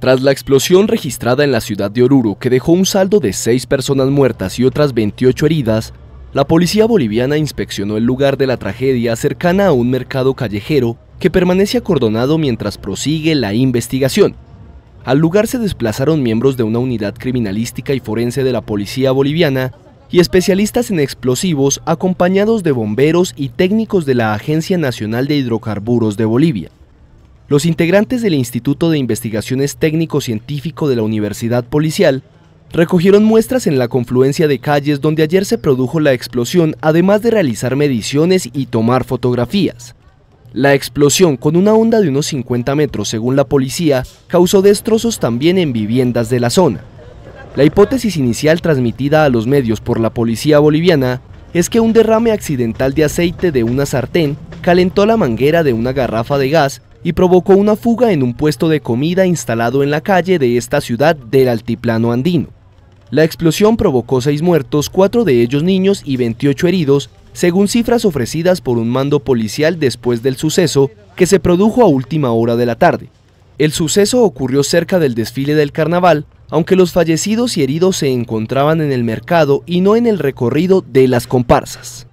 Tras la explosión registrada en la ciudad de Oruro, que dejó un saldo de seis personas muertas y otras 28 heridas, la policía boliviana inspeccionó el lugar de la tragedia cercana a un mercado callejero que permanece acordonado mientras prosigue la investigación. Al lugar se desplazaron miembros de una unidad criminalística y forense de la policía boliviana y especialistas en explosivos acompañados de bomberos y técnicos de la Agencia Nacional de Hidrocarburos de Bolivia. Los integrantes del Instituto de Investigaciones Técnico-Científico de la Universidad Policial recogieron muestras en la confluencia de calles donde ayer se produjo la explosión, además de realizar mediciones y tomar fotografías. La explosión, con una onda de unos 50 metros según la policía, causó destrozos también en viviendas de la zona. La hipótesis inicial transmitida a los medios por la policía boliviana es que un derrame accidental de aceite de una sartén calentó la manguera de una garrafa de gas y provocó una fuga en un puesto de comida instalado en la calle de esta ciudad del altiplano andino. La explosión provocó seis muertos, cuatro de ellos niños y 28 heridos, según cifras ofrecidas por un mando policial después del suceso, que se produjo a última hora de la tarde. El suceso ocurrió cerca del desfile del carnaval, aunque los fallecidos y heridos se encontraban en el mercado y no en el recorrido de las comparsas.